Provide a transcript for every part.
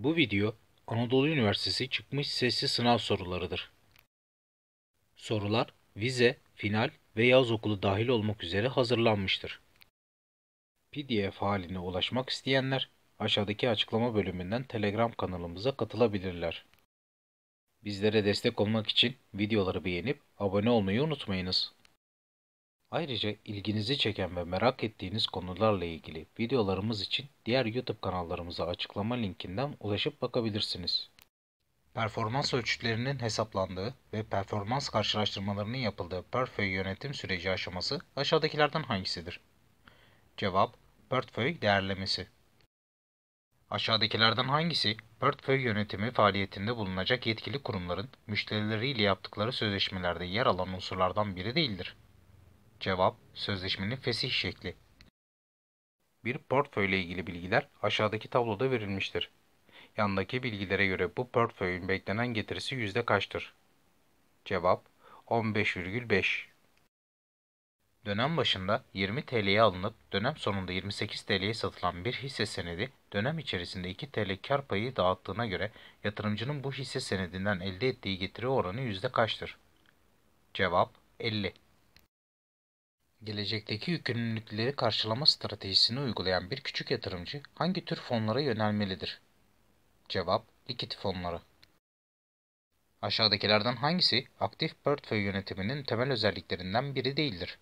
Bu video Anadolu Üniversitesi çıkmış sesli sınav sorularıdır. Sorular vize, final ve yaz okulu dahil olmak üzere hazırlanmıştır. PDF haline ulaşmak isteyenler aşağıdaki açıklama bölümünden Telegram kanalımıza katılabilirler. Bizlere destek olmak için videoları beğenip abone olmayı unutmayınız. Ayrıca ilginizi çeken ve merak ettiğiniz konularla ilgili videolarımız için diğer YouTube kanallarımıza açıklama linkinden ulaşıp bakabilirsiniz. Performans ölçütlerinin hesaplandığı ve performans karşılaştırmalarının yapıldığı portföy yönetim süreci aşaması aşağıdakilerden hangisidir? Cevap, portföy değerlemesi. Aşağıdakilerden hangisi portföy yönetimi faaliyetinde bulunacak yetkili kurumların müşterileriyle yaptıkları sözleşmelerde yer alan unsurlardan biri değildir? Cevap, sözleşmenin fesih şekli. Bir portföyle ilgili bilgiler aşağıdaki tabloda verilmiştir. Yandaki bilgilere göre bu portföyün beklenen getirisi yüzde kaçtır? Cevap 15,5. Dönem başında 20 TL'ye alınıp dönem sonunda 28 TL'ye satılan bir hisse senedi dönem içerisinde 2 TL kar payı dağıttığına göre yatırımcının bu hisse senedinden elde ettiği getiri oranı yüzde kaçtır? Cevap 50. Gelecekteki yükümlülükleri karşılama stratejisini uygulayan bir küçük yatırımcı hangi tür fonlara yönelmelidir? Cevap, likit fonları. Aşağıdakilerden hangisi aktif portföy yönetiminin temel özelliklerinden biri değildir?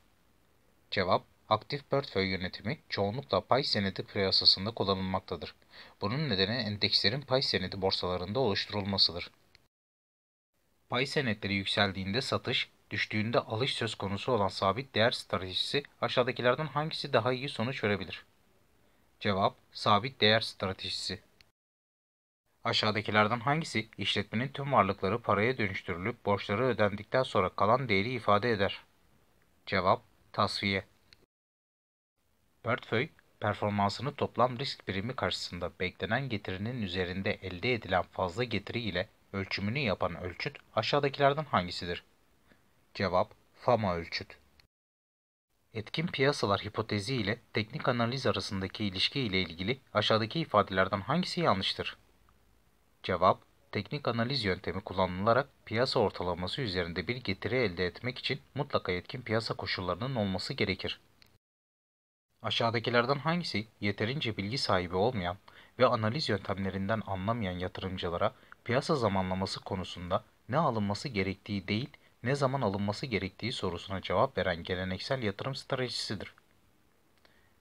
Cevap, aktif portföy yönetimi çoğunlukla pay senedi piyasasında kullanılmaktadır. Bunun nedeni endekslerin pay senedi borsalarında oluşturulmasıdır. Pay senetleri yükseldiğinde satış, düştüğünde alış söz konusu olan sabit değer stratejisi aşağıdakilerden hangisi daha iyi sonuç verebilir? Cevap sabit değer stratejisi. Aşağıdakilerden hangisi işletmenin tüm varlıkları paraya dönüştürülüp borçları ödendikten sonra kalan değeri ifade eder? Cevap tasfiye. Portföy performansını toplam risk birimi karşısında beklenen getirinin üzerinde elde edilen fazla getiri ile ölçümünü yapan ölçüt aşağıdakilerden hangisidir? Cevap Fama ölçüt. Etkin piyasalar hipotezi ile teknik analiz arasındaki ilişki ile ilgili aşağıdaki ifadelerden hangisi yanlıştır? Cevap teknik analiz yöntemi kullanılarak piyasa ortalaması üzerinde bir getiri elde etmek için mutlaka etkin piyasa koşullarının olması gerekir. Aşağıdakilerden hangisi yeterince bilgi sahibi olmayan ve analiz yöntemlerinden anlamayan yatırımcılara piyasa zamanlaması konusunda ne alınması gerektiği değil, ne zaman alınması gerektiği sorusuna cevap veren geleneksel yatırım stratejisidir.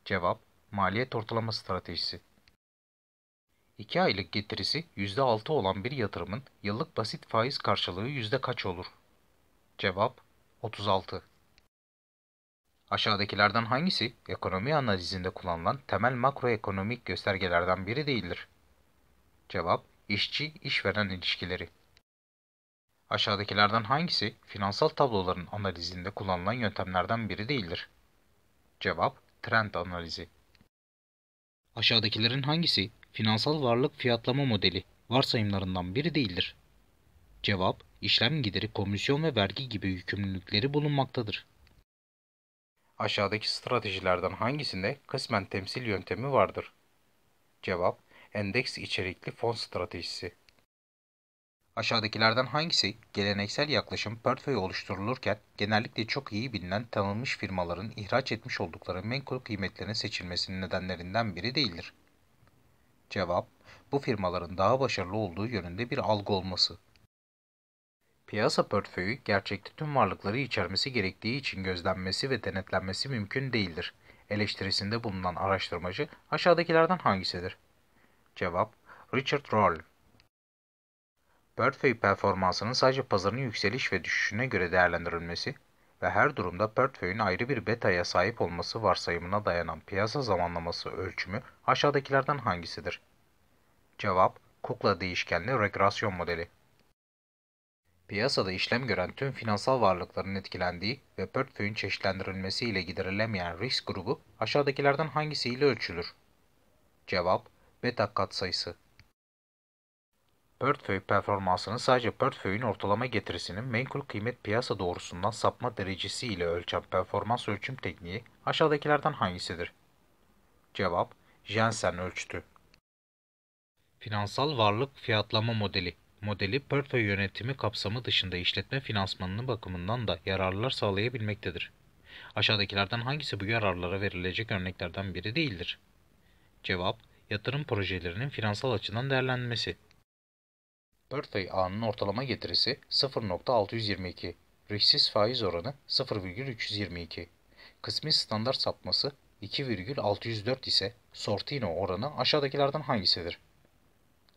Cevap, maliyet ortalama stratejisi. 2 aylık getirisi %6 olan bir yatırımın yıllık basit faiz karşılığı yüzde kaç olur? Cevap 36. Aşağıdakilerden hangisi ekonomi analizinde kullanılan temel makroekonomik göstergelerden biri değildir? Cevap işçi-işveren ilişkileri. Aşağıdakilerden hangisi finansal tabloların analizinde kullanılan yöntemlerden biri değildir? Cevap trend analizi. Aşağıdakilerin hangisi finansal varlık fiyatlama modeli varsayımlarından biri değildir? Cevap işlem gideri, komisyon ve vergi gibi yükümlülükleri bulunmaktadır. Aşağıdaki stratejilerden hangisinde kısmen temsil yöntemi vardır? Cevap endeks içerikli fon stratejisi. Aşağıdakilerden hangisi geleneksel yaklaşım portföy oluşturulurken genellikle çok iyi bilinen tanınmış firmaların ihraç etmiş oldukları menkul kıymetlerin seçilmesinin nedenlerinden biri değildir? Cevap, bu firmaların daha başarılı olduğu yönünde bir algı olması. Piyasa portföyü gerçekte tüm varlıkları içermesi gerektiği için gözlenmesi ve denetlenmesi mümkün değildir. Eleştirisinde bulunan araştırmacı aşağıdakilerden hangisidir? Cevap, Richard Roll portföy performansının sadece pazarın yükseliş ve düşüşüne göre değerlendirilmesi ve her durumda portföyün ayrı bir beta'ya sahip olması varsayımına dayanan piyasa zamanlaması ölçümü aşağıdakilerden hangisidir? Cevap, kukla değişkenli regresyon modeli. Piyasada işlem gören tüm finansal varlıkların etkilendiği ve portföyün çeşitlendirilmesi ile giderilemeyen risk grubu aşağıdakilerden hangisiyle ölçülür? Cevap, beta katsayısı. Portföy performansının sadece portföyün ortalama getirisinin menkul kıymet piyasa doğrusundan sapma derecesi ile ölçen performans ölçüm tekniği aşağıdakilerden hangisidir? Cevap Jensen ölçtü. Finansal varlık fiyatlama modeli modeli portföy yönetimi kapsamı dışında işletme finansmanının bakımından da yararlar sağlayabilmektedir. Aşağıdakilerden hangisi bu yararlara verilecek örneklerden biri değildir? Cevap, yatırım projelerinin finansal açıdan değerlenmesi. Örtbey ağının ortalama getirisi 0.622, risksiz faiz oranı 0.322, kısmi standart sapması 2,604 ise Sortino oranı aşağıdakilerden hangisidir?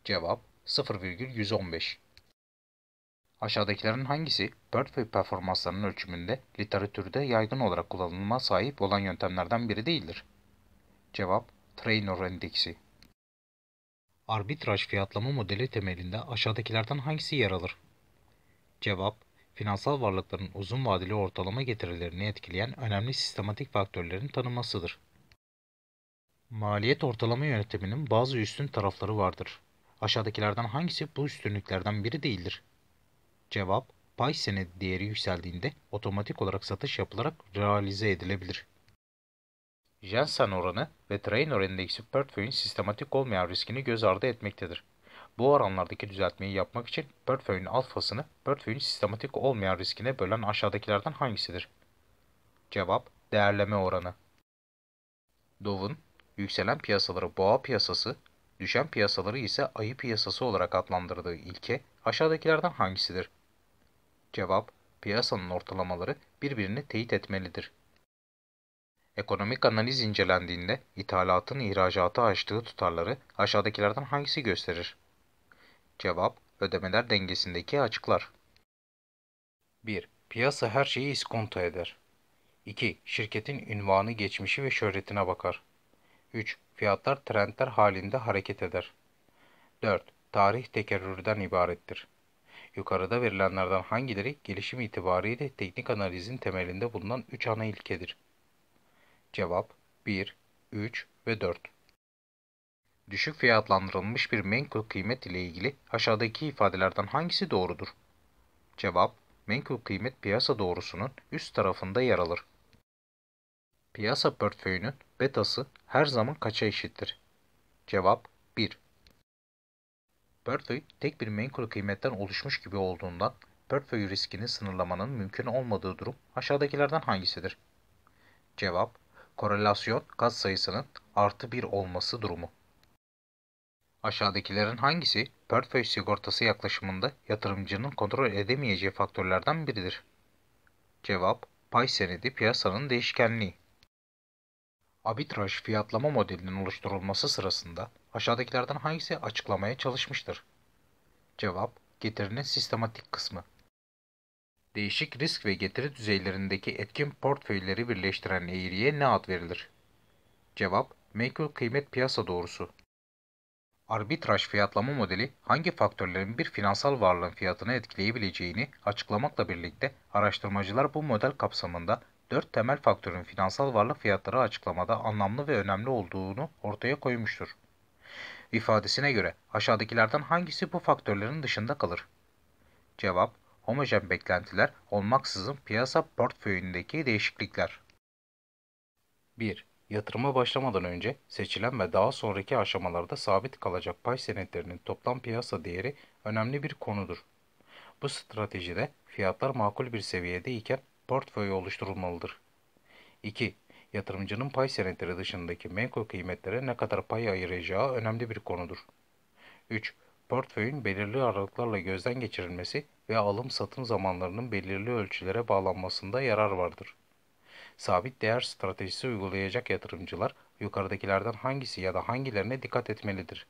Cevap 0,115. Aşağıdakilerin hangisi Birdway performanslarının ölçümünde literatürde yaygın olarak kullanılma sahip olan yöntemlerden biri değildir? Cevap Trainor endeksi. Arbitraj fiyatlama modeli temelinde aşağıdakilerden hangisi yer alır? Cevap, finansal varlıkların uzun vadeli ortalama getirilerini etkileyen önemli sistematik faktörlerin tanımasıdır. Maliyet ortalama yönetiminin bazı üstün tarafları vardır. Aşağıdakilerden hangisi bu üstünlüklerden biri değildir? Cevap, pay senedi değeri yükseldiğinde otomatik olarak satış yapılarak realize edilebilir. Jensen oranı ve Train oranındaki portföyün sistematik olmayan riskini göz ardı etmektedir. Bu oranlardaki düzeltmeyi yapmak için portföyün alfasını portföyün sistematik olmayan riskine bölen aşağıdakilerden hangisidir? Cevap değerleme oranı. Dow'un yükselen piyasaları boğa piyasası, düşen piyasaları ise ayı piyasası olarak adlandırdığı ilke aşağıdakilerden hangisidir? Cevap piyasanın ortalamaları birbirini teyit etmelidir. Ekonomik analiz incelendiğinde ithalatın ihracatı açtığı tutarları aşağıdakilerden hangisi gösterir? Cevap, ödemeler dengesindeki açıklar. 1. Piyasa her şeyi iskonto eder. 2. Şirketin ünvanı, geçmişi ve şöhretine bakar. 3. Fiyatlar trendler halinde hareket eder. 4. Tarih tekerrürden ibarettir. Yukarıda verilenlerden hangileri gelişim itibariyle teknik analizin temelinde bulunan 3 ana ilkedir? Cevap 1, 3 ve 4. Düşük fiyatlandırılmış bir menkul kıymet ile ilgili aşağıdaki ifadelerden hangisi doğrudur? Cevap Menkul kıymet piyasa doğrusunun üst tarafında yer alır. Piyasa portföyünün betası her zaman kaça eşittir? Cevap 1. Portföy tek bir menkul kıymetten oluşmuş gibi olduğundan portföy riskini sınırlamanın mümkün olmadığı durum aşağıdakilerden hangisidir? Cevap korelasyon kat sayısının artı 1 olması durumu. Aşağıdakilerin hangisi portföy sigortası yaklaşımında yatırımcının kontrol edemeyeceği faktörlerden biridir? Cevap, pay senedi piyasanın değişkenliği. Arbitraj fiyatlama modelinin oluşturulması sırasında aşağıdakilerden hangisi açıklamaya çalışmıştır? Cevap, getirinin sistematik kısmı. Değişik risk ve getiri düzeylerindeki etkin portföyleri birleştiren eğriye ne ad verilir? Cevap, menkul kıymet piyasa doğrusu. Arbitraj fiyatlama modeli hangi faktörlerin bir finansal varlığın fiyatını etkileyebileceğini açıklamakla birlikte araştırmacılar bu model kapsamında 4 temel faktörün finansal varlık fiyatları açıklamada anlamlı ve önemli olduğunu ortaya koymuştur. İfadesine göre aşağıdakilerden hangisi bu faktörlerin dışında kalır? Cevap homojen beklentiler olmaksızın piyasa portföyündeki değişiklikler. 1. Yatırıma başlamadan önce seçilen ve daha sonraki aşamalarda sabit kalacak pay senetlerinin toplam piyasa değeri önemli bir konudur. Bu stratejide fiyatlar makul bir seviyede iken portföy oluşturulmalıdır. 2. Yatırımcının pay senetleri dışındaki menkul kıymetlere ne kadar pay ayıracağı önemli bir konudur. 3. Portföyün belirli aralıklarla gözden geçirilmesi ve alım-satım zamanlarının belirli ölçülere bağlanmasında yarar vardır. Sabit değer stratejisi uygulayacak yatırımcılar yukarıdakilerden hangisi ya da hangilerine dikkat etmelidir?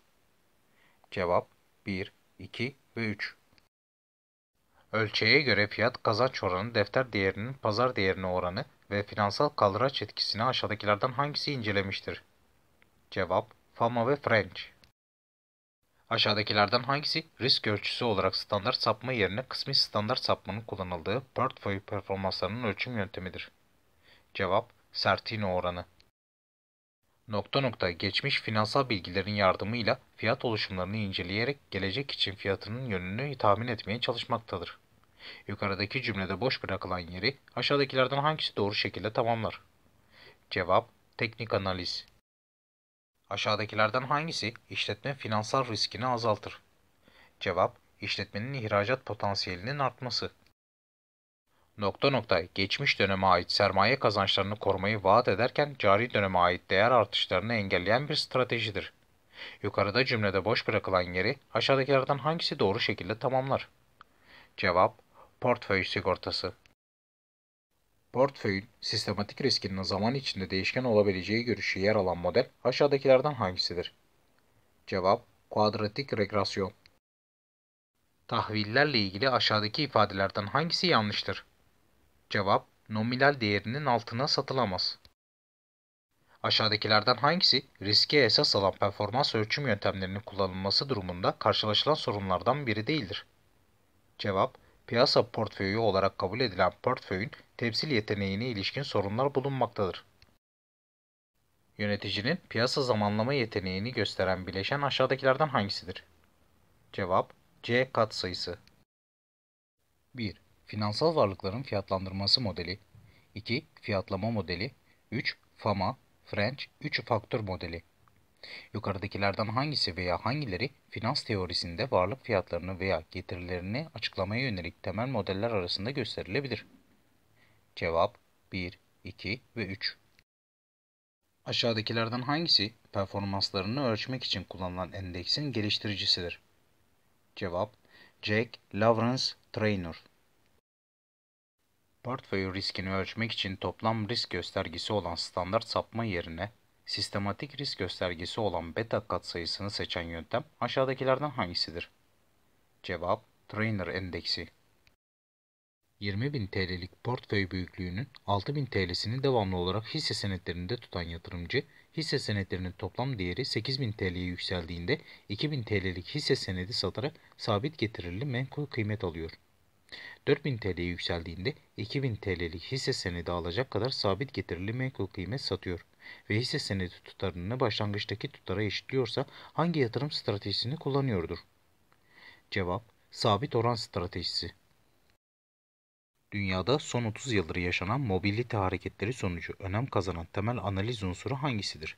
Cevap 1, 2 ve 3. Ölçeğe göre fiyat kazanç oranı defter değerinin pazar değerine oranı ve finansal kaldıraç etkisini aşağıdakilerden hangisi incelemiştir? Cevap Fama ve French. Aşağıdakilerden hangisi risk ölçüsü olarak standart sapma yerine kısmi standart sapmanın kullanıldığı portföy performanslarının ölçüm yöntemidir? Cevap Sertino oranı. Nokta nokta geçmiş finansal bilgilerin yardımıyla fiyat oluşumlarını inceleyerek gelecek için fiyatının yönünü tahmin etmeye çalışmaktadır. Yukarıdaki cümlede boş bırakılan yeri aşağıdakilerden hangisi doğru şekilde tamamlar? Cevap teknik analiz. Aşağıdakilerden hangisi işletme finansal riskini azaltır? Cevap, işletmenin ihracat potansiyelinin artması. Nokta nokta geçmiş döneme ait sermaye kazançlarını korumayı vaat ederken cari döneme ait değer artışlarını engelleyen bir stratejidir. Yukarıda cümlede boş bırakılan yeri aşağıdakilerden hangisi doğru şekilde tamamlar? Cevap, portföy sigortası. Portföyün sistematik riskinin zaman içinde değişken olabileceği görüşü yer alan model aşağıdakilerden hangisidir? Cevap Kuadratik regresyon. Tahvillerle ilgili aşağıdaki ifadelerden hangisi yanlıştır? Cevap Nominal değerinin altına satılamaz. Aşağıdakilerden hangisi riske esas alan performans ölçüm yöntemlerinin kullanılması durumunda karşılaşılan sorunlardan biri değildir? Cevap Piyasa portföyü olarak kabul edilen portföyün temsil yeteneğine ilişkin sorunlar bulunmaktadır. Yöneticinin piyasa zamanlama yeteneğini gösteren bileşen aşağıdakilerden hangisidir? Cevap C kat sayısı. 1. Finansal varlıkların fiyatlandırması modeli 2. Fiyatlama modeli 3. FAMA French 3 faktör modeli Yukarıdakilerden hangisi veya hangileri finans teorisinde varlık fiyatlarını veya getirilerini açıklamaya yönelik temel modeller arasında gösterilebilir? Cevap 1, 2 ve 3. Aşağıdakilerden hangisi performanslarını ölçmek için kullanılan endeksin geliştiricisidir? Cevap Jack Lawrence Trainer. Portföy riskini ölçmek için toplam risk göstergesi olan standart sapma yerine sistematik risk göstergesi olan beta katsayısını seçen yöntem aşağıdakilerden hangisidir? Cevap Trainer endeksi. 20.000 TL'lik portföy büyüklüğünün 6.000 TL'sini devamlı olarak hisse senetlerinde tutan yatırımcı, hisse senetlerinin toplam değeri 8.000 TL'ye yükseldiğinde 2.000 TL'lik hisse senedi satarak sabit getirili menkul kıymet alıyor. 4000 TL'ye yükseldiğinde 2000 TL'lik hisse senedi alacak kadar sabit getirili menkul kıymet satıyor ve hisse senedi tutarını başlangıçtaki tutara eşitliyorsa hangi yatırım stratejisini kullanıyordur? Cevap Sabit oran stratejisi Dünyada son 30 yıldır yaşanan mobilite hareketleri sonucu önem kazanan temel analiz unsuru hangisidir?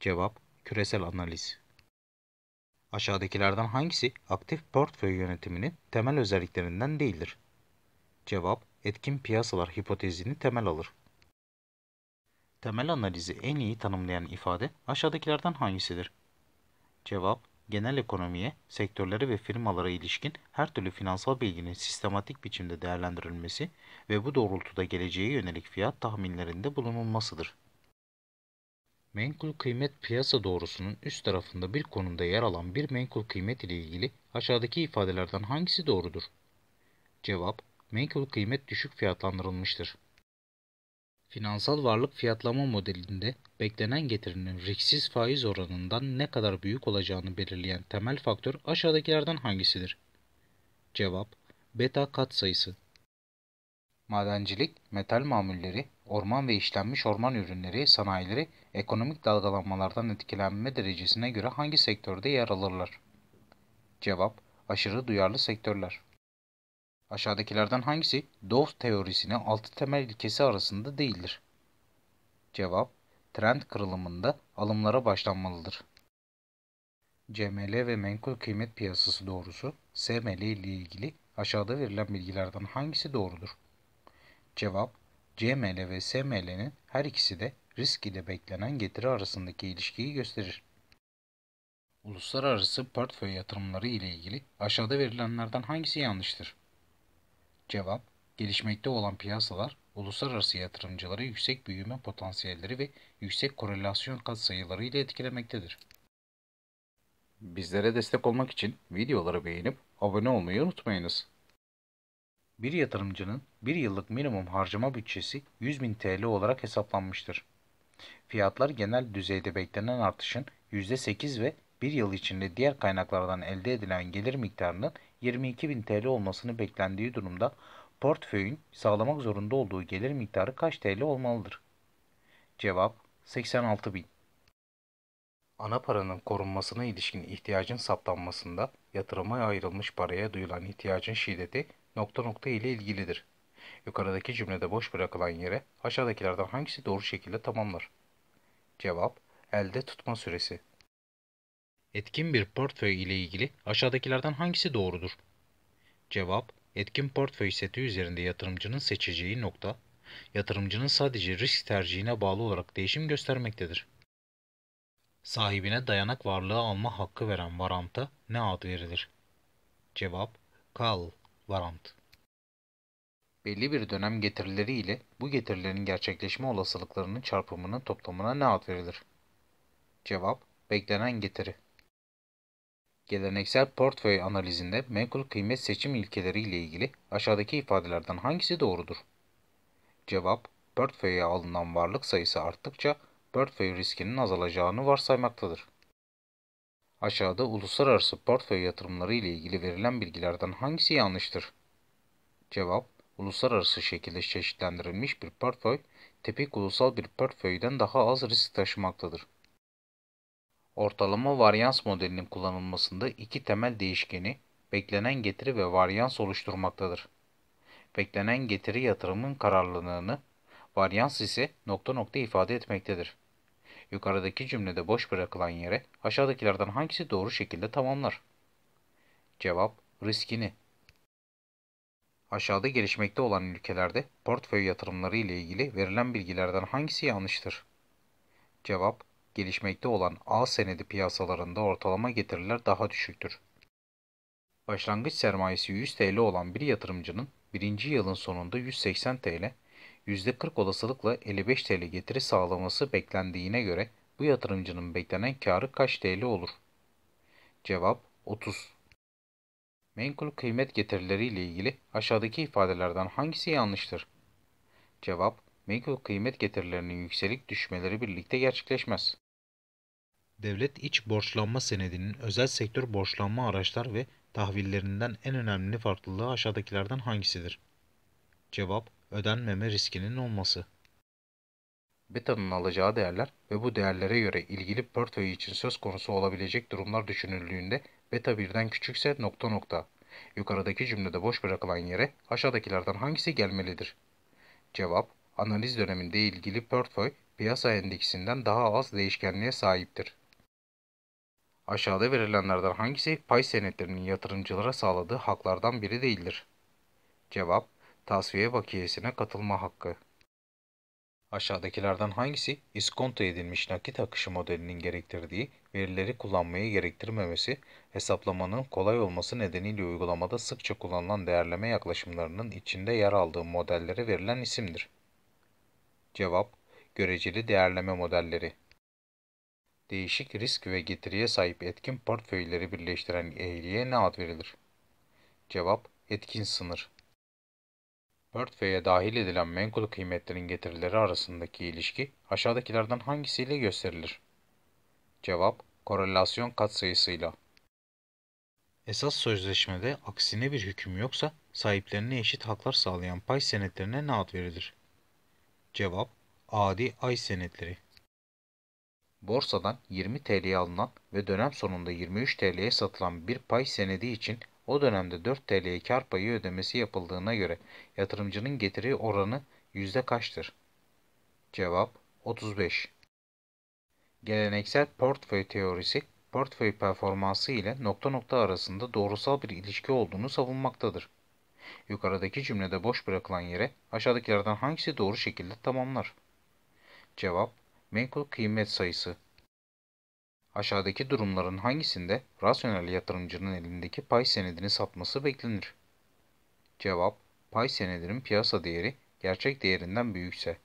Cevap, küresel analiz. Aşağıdakilerden hangisi aktif portföy yönetiminin temel özelliklerinden değildir? Cevap, etkin piyasalar hipotezini temel alır. Temel analizi en iyi tanımlayan ifade aşağıdakilerden hangisidir? Cevap, genel ekonomiye, sektörlere ve firmalara ilişkin her türlü finansal bilginin sistematik biçimde değerlendirilmesi ve bu doğrultuda geleceğe yönelik fiyat tahminlerinde bulunulmasıdır. Menkul kıymet piyasa doğrusunun üst tarafında bir konumda yer alan bir menkul kıymet ile ilgili aşağıdaki ifadelerden hangisi doğrudur? Cevap, menkul kıymet düşük fiyatlandırılmıştır. Finansal varlık fiyatlama modelinde beklenen getirinin risksiz faiz oranından ne kadar büyük olacağını belirleyen temel faktör aşağıdakilerden hangisidir? Cevap beta katsayısı. Madencilik, metal mamulleri, orman ve işlenmiş orman ürünleri, sanayileri ekonomik dalgalanmalardan etkilenme derecesine göre hangi sektörde yer alırlar? Cevap aşırı duyarlı sektörler. Aşağıdakilerden hangisi Dawes teorisine altı temel ilkesi arasında değildir? Cevap trend kırılımında alımlara başlanmalıdır. CML ve menkul kıymet piyasası doğrusu SML ile ilgili aşağıda verilen bilgilerden hangisi doğrudur? Cevap CML ve SML'nin her ikisi de risk ile beklenen getiri arasındaki ilişkiyi gösterir. Uluslararası portföy yatırımları ile ilgili aşağıda verilenlerden hangisi yanlıştır? Cevap Gelişmekte olan piyasalar uluslararası yatırımcıları yüksek büyüme potansiyelleri ve yüksek korelasyon katsayıları ile etkilemektedir. Bizlere destek olmak için videoları beğenip abone olmayı unutmayınız. Bir yatırımcının bir yıllık minimum harcama bütçesi 100.000 TL olarak hesaplanmıştır. Fiyatlar genel düzeyde beklenen artışın %8 ve bir yıl içinde diğer kaynaklardan elde edilen gelir miktarının 22.000 TL olmasını beklendiği durumda portföyün sağlamak zorunda olduğu gelir miktarı kaç TL olmalıdır? Cevap 86 bin. Ana paranın korunmasına ilişkin ihtiyacın saptanmasında yatırıma ayrılmış paraya duyulan ihtiyacın şiddeti nokta nokta ile ilgilidir. Yukarıdaki cümlede boş bırakılan yere aşağıdakilerden hangisi doğru şekilde tamamlar? Cevap elde tutma süresi. Etkin bir portföy ile ilgili aşağıdakilerden hangisi doğrudur? Cevap Etkin portföy seti üzerinde yatırımcının seçeceği nokta, yatırımcının sadece risk tercihine bağlı olarak değişim göstermektedir. Sahibine dayanak varlığı alma hakkı veren varanta ne ad verilir? Cevap Kal Varant belli bir dönem getirileri ile bu getirilerin gerçekleşme olasılıklarının çarpımının toplamına ne ad verilir? Cevap beklenen getiri. Geleneksel portföy analizinde menkul kıymet seçim ilkeleri ile ilgili aşağıdaki ifadelerden hangisi doğrudur? Cevap, portföye alınan varlık sayısı arttıkça portföy riskinin azalacağını varsaymaktadır. Aşağıda uluslararası portföy yatırımları ile ilgili verilen bilgilerden hangisi yanlıştır? Cevap, uluslararası şekilde çeşitlendirilmiş bir portföy, tepik ulusal bir portföyden daha az risk taşımaktadır. Ortalama varyans modelinin kullanılmasında iki temel değişkeni beklenen getiri ve varyans oluşturmaktadır. Beklenen getiri yatırımın kararlılığını, varyans ise nokta nokta ifade etmektedir. Yukarıdaki cümlede boş bırakılan yere aşağıdakilerden hangisi doğru şekilde tamamlar? Cevap riskini. Aşağıda gelişmekte olan ülkelerde portföy yatırımları ile ilgili verilen bilgilerden hangisi yanlıştır? Cevap gelişmekte olan A senedi piyasalarında ortalama getiriler daha düşüktür. Başlangıç sermayesi 100 TL olan bir yatırımcının birinci yılın sonunda 180 TL, %40 olasılıkla 55 TL getiri sağlaması beklendiğine göre bu yatırımcının beklenen karı kaç TL olur? Cevap 30. Menkul kıymet getirileri ile ilgili aşağıdaki ifadelerden hangisi yanlıştır? Cevap Menkul kıymet getirilerinin yükselik düşmeleri birlikte gerçekleşmez. Devlet iç borçlanma senedinin özel sektör borçlanma araçlar ve tahvillerinden en önemli farklılığı aşağıdakilerden hangisidir? Cevap, ödenmeme riskinin olması. Beta'nın alacağı değerler ve bu değerlere göre ilgili portföy için söz konusu olabilecek durumlar düşünüldüğünde beta birden küçükse nokta nokta. Yukarıdaki cümlede boş bırakılan yere aşağıdakilerden hangisi gelmelidir? Cevap, analiz döneminde ilgili portföy piyasa endeksinden daha az değişkenliğe sahiptir. Aşağıda verilenlerden hangisi pay senetlerinin yatırımcılara sağladığı haklardan biri değildir? Cevap, tasfiye bakiyesine katılma hakkı. Aşağıdakilerden hangisi iskonto edilmiş nakit akışı modelinin gerektirdiği verileri kullanmayı gerektirmemesi, hesaplamanın kolay olması nedeniyle uygulamada sıkça kullanılan değerleme yaklaşımlarının içinde yer aldığı modellere verilen isimdir? Cevap, göreceli değerleme modelleri değişik risk ve getiriye sahip etkin portföyleri birleştiren eğriye ne ad verilir? Cevap etkin sınır. Portföye dahil edilen menkul kıymetlerin getirileri arasındaki ilişki aşağıdakilerden hangisiyle gösterilir? Cevap korelasyon katsayısıyla. Esas sözleşmede aksine bir hüküm yoksa sahiplerine eşit haklar sağlayan pay senetlerine ne ad verilir? Cevap adi ay senetleri borsadan 20 TL'ye alınan ve dönem sonunda 23 TL'ye satılan bir pay senedi için o dönemde 4 TL'ye kar payı ödemesi yapıldığına göre yatırımcının getiri oranı yüzde kaçtır? Cevap 35. Geleneksel portföy teorisi portföy performansı ile nokta nokta arasında doğrusal bir ilişki olduğunu savunmaktadır. Yukarıdaki cümlede boş bırakılan yere aşağıdakilerden hangisi doğru şekilde tamamlar? Cevap Menkul kıymet sayısı Aşağıdaki durumların hangisinde rasyonel yatırımcının elindeki pay senedini satması beklenir? Cevap, pay senedinin piyasa değeri gerçek değerinden büyükse.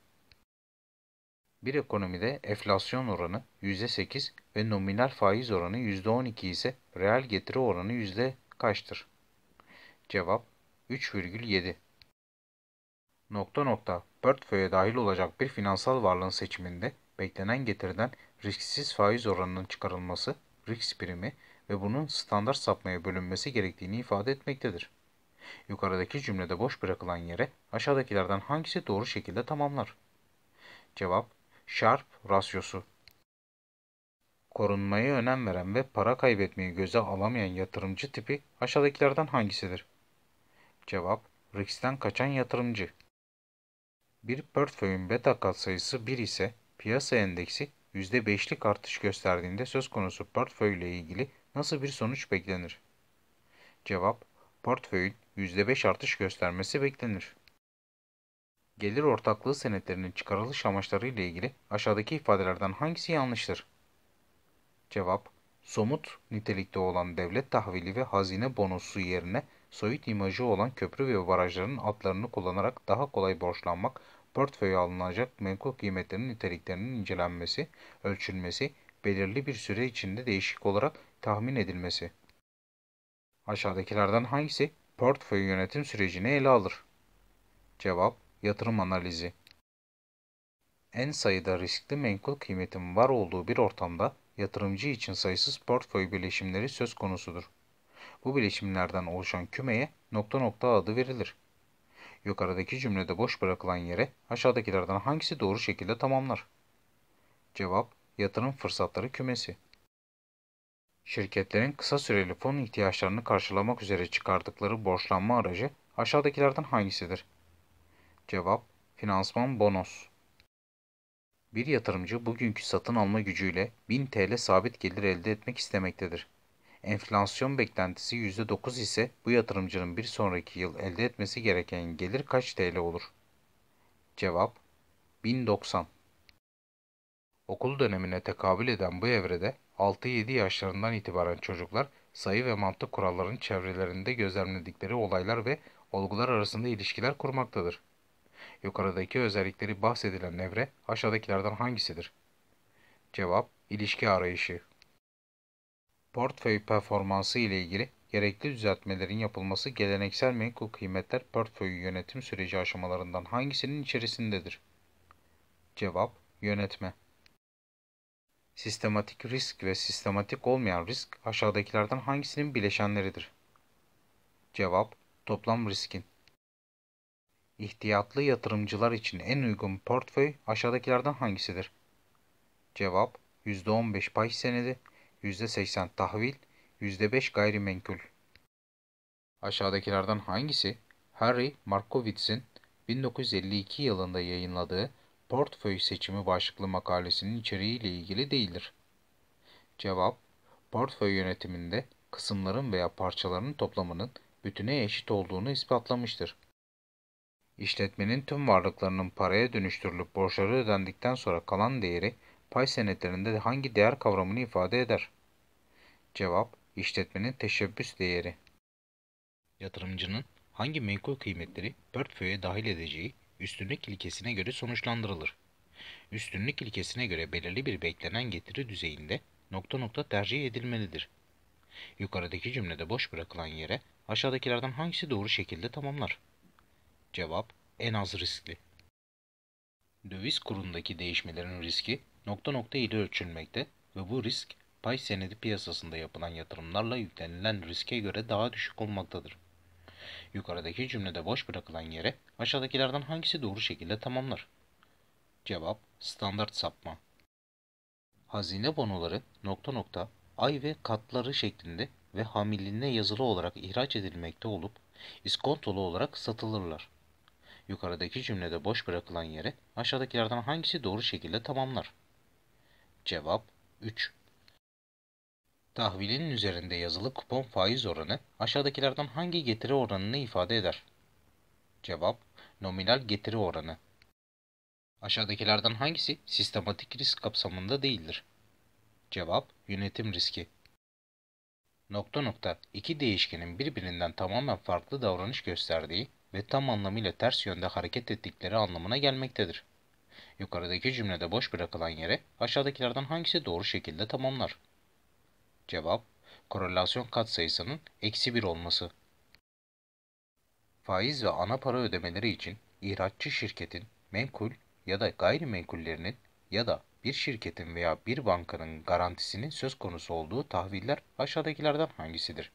Bir ekonomide enflasyon oranı %8 ve nominal faiz oranı %12 ise reel getiri oranı yüzde kaçtır? Cevap 3,7 Nokta nokta portföye dahil olacak bir finansal varlığın seçiminde beklenen getirden risksiz faiz oranının çıkarılması, risk primi ve bunun standart sapmaya bölünmesi gerektiğini ifade etmektedir. Yukarıdaki cümlede boş bırakılan yere aşağıdakilerden hangisi doğru şekilde tamamlar? Cevap Şarp rasyosu Korunmayı önem veren ve para kaybetmeyi göze alamayan yatırımcı tipi aşağıdakilerden hangisidir? Cevap Risk'ten kaçan yatırımcı. Bir portföyün beta katsayısı 1 ise piyasa endeksi %5'lik artış gösterdiğinde söz konusu portföyle ilgili nasıl bir sonuç beklenir? Cevap, portföyün %5 artış göstermesi beklenir. Gelir ortaklığı senetlerinin çıkarılış amaçları ile ilgili aşağıdaki ifadelerden hangisi yanlıştır? Cevap, somut nitelikte olan devlet tahvili ve hazine bonosu yerine soyut imajı olan köprü ve barajların adlarını kullanarak daha kolay borçlanmak portföye alınacak menkul kıymetlerin niteliklerinin incelenmesi, ölçülmesi, belirli bir süre içinde değişik olarak tahmin edilmesi. Aşağıdakilerden hangisi portföy yönetim sürecini ele alır? Cevap Yatırım analizi. En sayıda riskli menkul kıymetin var olduğu bir ortamda yatırımcı için sayısız portföy bileşimleri söz konusudur. Bu bileşimlerden oluşan kümeye nokta nokta adı verilir. Yukarıdaki cümlede boş bırakılan yere aşağıdakilerden hangisi doğru şekilde tamamlar? Cevap yatırım fırsatları kümesi. Şirketlerin kısa süreli fon ihtiyaçlarını karşılamak üzere çıkardıkları borçlanma aracı aşağıdakilerden hangisidir? Cevap finansman bonos. Bir yatırımcı bugünkü satın alma gücüyle 1000 TL sabit gelir elde etmek istemektedir. Enflasyon beklentisi %9 ise bu yatırımcının bir sonraki yıl elde etmesi gereken gelir kaç TL olur? Cevap 1090. Okul dönemine tekabül eden bu evrede 6-7 yaşlarından itibaren çocuklar sayı ve mantık kurallarının çevrelerinde gözlemledikleri olaylar ve olgular arasında ilişkiler kurmaktadır. Yukarıdaki özellikleri bahsedilen evre aşağıdakilerden hangisidir? Cevap ilişki arayışı portföy performansı ile ilgili gerekli düzeltmelerin yapılması geleneksel menkul kıymetler portföy yönetim süreci aşamalarından hangisinin içerisindedir? Cevap Yönetme Sistematik risk ve sistematik olmayan risk aşağıdakilerden hangisinin bileşenleridir? Cevap Toplam riskin İhtiyatlı yatırımcılar için en uygun portföy aşağıdakilerden hangisidir? Cevap %15 pay senedi, %80 tahvil, %5 gayrimenkul. Aşağıdakilerden hangisi Harry Markowitz'in 1952 yılında yayınladığı Portföy Seçimi başlıklı makalesinin içeriğiyle ilgili değildir? Cevap, portföy yönetiminde kısımların veya parçaların toplamının bütüne eşit olduğunu ispatlamıştır. İşletmenin tüm varlıklarının paraya dönüştürülüp borçları ödendikten sonra kalan değeri pay senetlerinde hangi değer kavramını ifade eder? Cevap, işletmenin teşebbüs değeri. Yatırımcının hangi menkul kıymetleri portföye dahil edeceği üstünlük ilkesine göre sonuçlandırılır. Üstünlük ilkesine göre belirli bir beklenen getiri düzeyinde nokta nokta tercih edilmelidir. Yukarıdaki cümlede boş bırakılan yere aşağıdakilerden hangisi doğru şekilde tamamlar? Cevap en az riskli. Döviz kurundaki değişmelerin riski nokta nokta ile ölçülmekte ve bu risk pay senedi piyasasında yapılan yatırımlarla yüklenilen riske göre daha düşük olmaktadır. Yukarıdaki cümlede boş bırakılan yere aşağıdakilerden hangisi doğru şekilde tamamlar? Cevap standart sapma. Hazine bonoları nokta nokta ay ve katları şeklinde ve hamiline yazılı olarak ihraç edilmekte olup iskontolu olarak satılırlar. Yukarıdaki cümlede boş bırakılan yere aşağıdakilerden hangisi doğru şekilde tamamlar? Cevap 3. Tahvilin üzerinde yazılı kupon faiz oranı aşağıdakilerden hangi getiri oranını ifade eder? Cevap nominal getiri oranı. Aşağıdakilerden hangisi sistematik risk kapsamında değildir? Cevap yönetim riski. Nokta nokta iki değişkenin birbirinden tamamen farklı davranış gösterdiği ve tam anlamıyla ters yönde hareket ettikleri anlamına gelmektedir. Yukarıdaki cümlede boş bırakılan yere aşağıdakilerden hangisi doğru şekilde tamamlar? Cevap, korelasyon katsayısının eksi 1 olması. Faiz ve ana para ödemeleri için ihraççı şirketin menkul ya da gayrimenkullerinin ya da bir şirketin veya bir bankanın garantisinin söz konusu olduğu tahviller aşağıdakilerden hangisidir?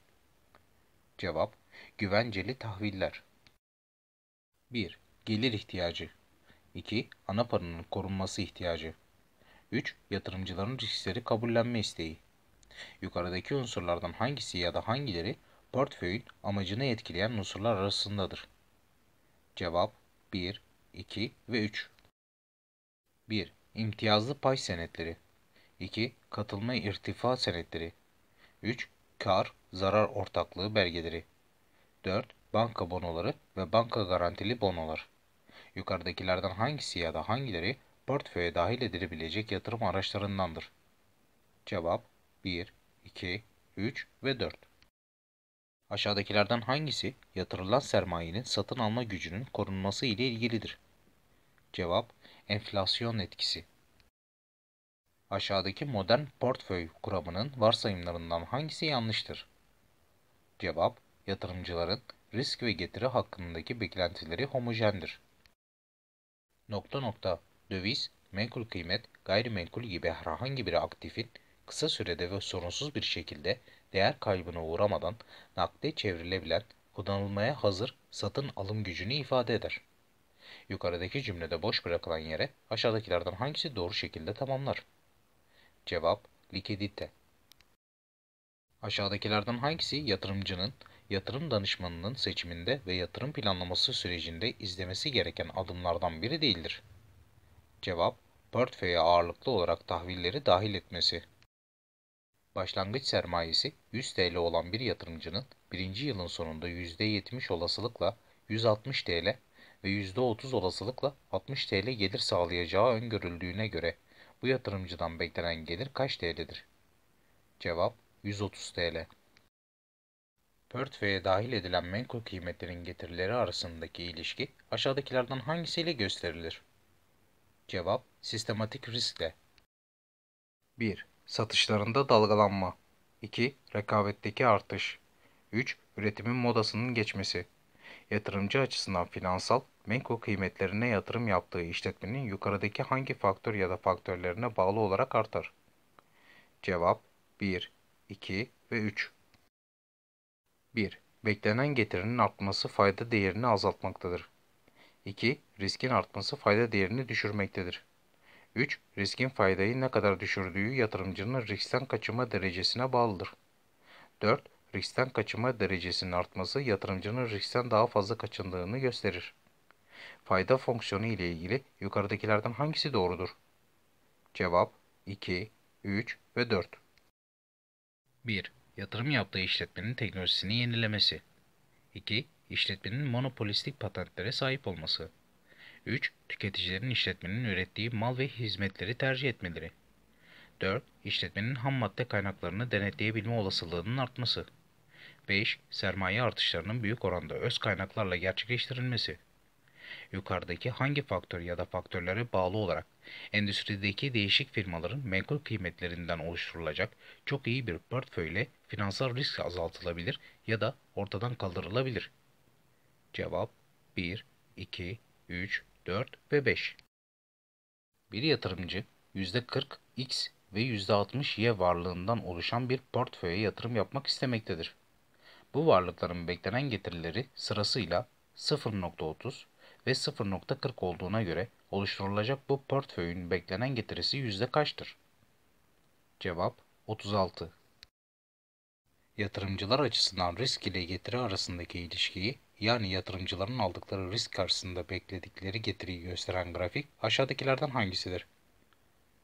Cevap, güvenceli tahviller. 1. Gelir ihtiyacı 2. Ana paranın korunması ihtiyacı. 3. Yatırımcıların riskleri kabullenme isteği. Yukarıdaki unsurlardan hangisi ya da hangileri portföyün amacını etkileyen unsurlar arasındadır? Cevap 1, 2 ve 3. 1. İmtiyazlı pay senetleri. 2. Katılma irtifa senetleri. 3. Kar, zarar ortaklığı belgeleri. 4. Banka bonoları ve banka garantili bonolar. Yukarıdakilerden hangisi ya da hangileri portföye dahil edilebilecek yatırım araçlarındandır? Cevap 1, 2, 3 ve 4. Aşağıdakilerden hangisi yatırılan sermayenin satın alma gücünün korunması ile ilgilidir? Cevap enflasyon etkisi. Aşağıdaki modern portföy kuramının varsayımlarından hangisi yanlıştır? Cevap yatırımcıların risk ve getiri hakkındaki beklentileri homojendir. Nokta nokta. Döviz, menkul kıymet, gayrimenkul gibi herhangi bir aktifin kısa sürede ve sorunsuz bir şekilde değer kaybına uğramadan nakde çevrilebilen kullanılmaya hazır satın alım gücünü ifade eder. Yukarıdaki cümlede boş bırakılan yere aşağıdakilerden hangisi doğru şekilde tamamlar? Cevap likidite. Aşağıdakilerden hangisi yatırımcının yatırım danışmanının seçiminde ve yatırım planlaması sürecinde izlemesi gereken adımlardan biri değildir. Cevap, portföye ağırlıklı olarak tahvilleri dahil etmesi. Başlangıç sermayesi 100 TL olan bir yatırımcının birinci yılın sonunda %70 olasılıkla 160 TL ve %30 olasılıkla 60 TL gelir sağlayacağı öngörüldüğüne göre bu yatırımcıdan beklenen gelir kaç TL'dir? Cevap 130 TL. Portföye dahil edilen menkul kıymetlerin getirileri arasındaki ilişki aşağıdakilerden hangisiyle gösterilir? Cevap sistematik riskle. 1. Satışlarında dalgalanma. 2. Rekabetteki artış. 3. Üretimin modasının geçmesi. Yatırımcı açısından finansal, menkul kıymetlerine yatırım yaptığı işletmenin yukarıdaki hangi faktör ya da faktörlerine bağlı olarak artar? Cevap 1, 2 ve 3. 1. Beklenen getirinin artması fayda değerini azaltmaktadır. 2. Riskin artması fayda değerini düşürmektedir. 3. Riskin faydayı ne kadar düşürdüğü yatırımcının riskten kaçınma derecesine bağlıdır. 4. Riskten kaçınma derecesinin artması yatırımcının riskten daha fazla kaçındığını gösterir. Fayda fonksiyonu ile ilgili yukarıdakilerden hangisi doğrudur? Cevap 2, 3 ve 4. 1. Yatırım yaptığı işletmenin teknolojisini yenilemesi. 2. İşletmenin monopolistik patentlere sahip olması. 3. Tüketicilerin işletmenin ürettiği mal ve hizmetleri tercih etmeleri. 4. İşletmenin ham madde kaynaklarını denetleyebilme olasılığının artması. 5. Sermaye artışlarının büyük oranda öz kaynaklarla gerçekleştirilmesi. Yukarıdaki hangi faktör ya da faktörlere bağlı olarak endüstrideki değişik firmaların menkul kıymetlerinden oluşturulacak çok iyi bir portföyle finansal risk azaltılabilir ya da ortadan kaldırılabilir? Cevap 1, 2, 3, 4 ve 5. Bir yatırımcı %40x ve %60y varlığından oluşan bir portföye yatırım yapmak istemektedir. Bu varlıkların beklenen getirileri sırasıyla 0.30, ve 0.40 olduğuna göre oluşturulacak bu portföyün beklenen getirisi yüzde kaçtır? Cevap 36. Yatırımcılar açısından risk ile getiri arasındaki ilişkiyi yani yatırımcıların aldıkları risk karşısında bekledikleri getiriyi gösteren grafik aşağıdakilerden hangisidir?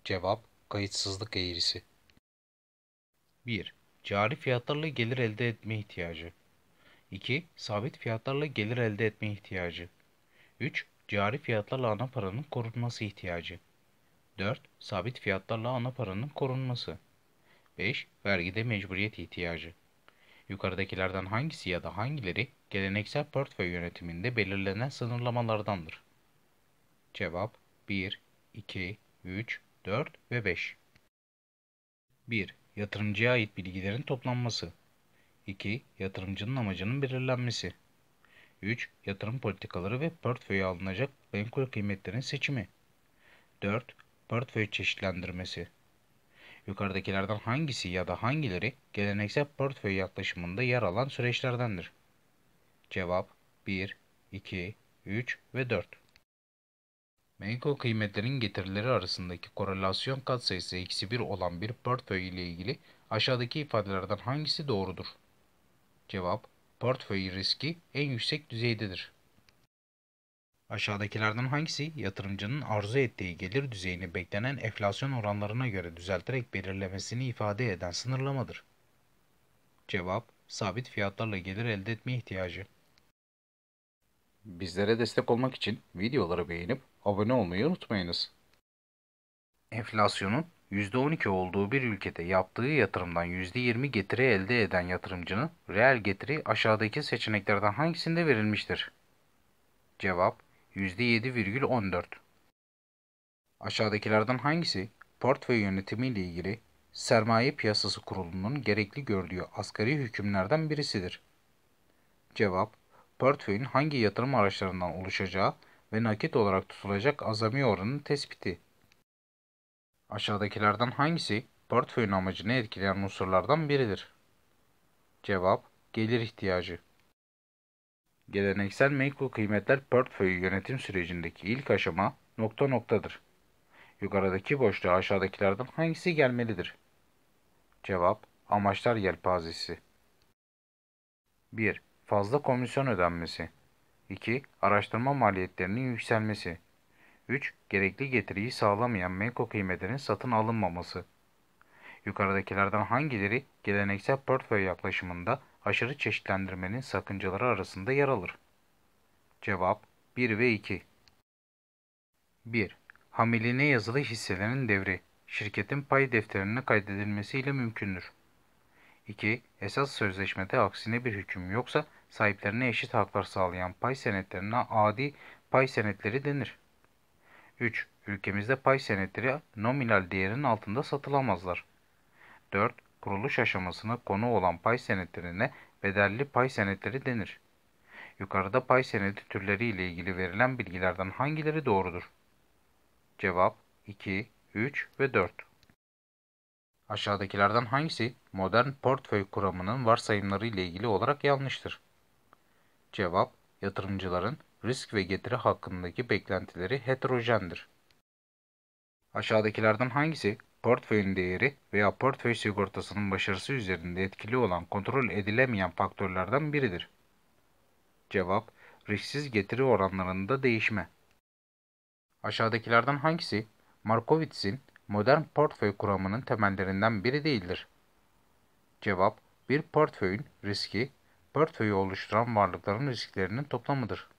Cevap kayıtsızlık eğrisi. 1. Cari fiyatlarla gelir elde etme ihtiyacı. 2. Sabit fiyatlarla gelir elde etme ihtiyacı. 3. Cari fiyatlarla ana paranın korunması ihtiyacı. 4. Sabit fiyatlarla ana paranın korunması. 5. Vergide mecburiyet ihtiyacı. Yukarıdakilerden hangisi ya da hangileri geleneksel portföy yönetiminde belirlenen sınırlamalardandır? Cevap 1, 2, 3, 4 ve 5. 1. Yatırımcıya ait bilgilerin toplanması. 2. Yatırımcının amacının belirlenmesi. 3. Yatırım politikaları ve portföye alınacak menkul kıymetlerin seçimi. 4. Portföy çeşitlendirmesi. Yukarıdakilerden hangisi ya da hangileri geleneksel portföy yaklaşımında yer alan süreçlerdendir? Cevap 1, 2, 3 ve 4. Menkul kıymetlerin getirileri arasındaki korelasyon katsayısı eksi 1 olan bir portföy ile ilgili aşağıdaki ifadelerden hangisi doğrudur? Cevap portföy riski en yüksek düzeydedir. Aşağıdakilerden hangisi yatırımcının arzu ettiği gelir düzeyini beklenen enflasyon oranlarına göre düzelterek belirlemesini ifade eden sınırlamadır? Cevap, sabit fiyatlarla gelir elde etme ihtiyacı. Bizlere destek olmak için videoları beğenip abone olmayı unutmayınız. Enflasyonun %12 olduğu bir ülkede yaptığı yatırımdan %20 getiri elde eden yatırımcının reel getiri aşağıdaki seçeneklerden hangisinde verilmiştir? Cevap %7,14 Aşağıdakilerden hangisi portföy yönetimi ile ilgili sermaye piyasası kurulunun gerekli gördüğü asgari hükümlerden birisidir? Cevap Portföyün hangi yatırım araçlarından oluşacağı ve nakit olarak tutulacak azami oranın tespiti. Aşağıdakilerden hangisi portföyün amacını etkileyen unsurlardan biridir? Cevap gelir ihtiyacı. Geleneksel menkul kıymetler portföyü yönetim sürecindeki ilk aşama nokta noktadır. Yukarıdaki boşluğa aşağıdakilerden hangisi gelmelidir? Cevap amaçlar yelpazesi. 1. Fazla komisyon ödenmesi. 2. Araştırma maliyetlerinin yükselmesi. 3. Gerekli getiriyi sağlamayan menko kıymetinin satın alınmaması. Yukarıdakilerden hangileri geleneksel portföy yaklaşımında aşırı çeşitlendirmenin sakıncaları arasında yer alır? Cevap 1 ve 2 1. Hamiline yazılı hisselerin devri, şirketin pay defterine kaydedilmesiyle mümkündür. 2. Esas sözleşmede aksine bir hüküm yoksa sahiplerine eşit haklar sağlayan pay senetlerine adi pay senetleri denir. 3. Ülkemizde pay senetleri nominal değerinin altında satılamazlar. 4. Kuruluş aşamasına konu olan pay senetlerine bedelli pay senetleri denir. Yukarıda pay senedi türleri ile ilgili verilen bilgilerden hangileri doğrudur? Cevap 2, 3 ve 4. Aşağıdakilerden hangisi modern portföy kuramının varsayımları ile ilgili olarak yanlıştır? Cevap yatırımcıların risk ve getiri hakkındaki beklentileri heterojendir. Aşağıdakilerden hangisi portföyün değeri veya portföy sigortasının başarısı üzerinde etkili olan kontrol edilemeyen faktörlerden biridir? Cevap, risksiz getiri oranlarında değişme. Aşağıdakilerden hangisi Markowitz'in modern portföy kuramının temellerinden biri değildir? Cevap, bir portföyün riski, portföyü oluşturan varlıkların risklerinin toplamıdır.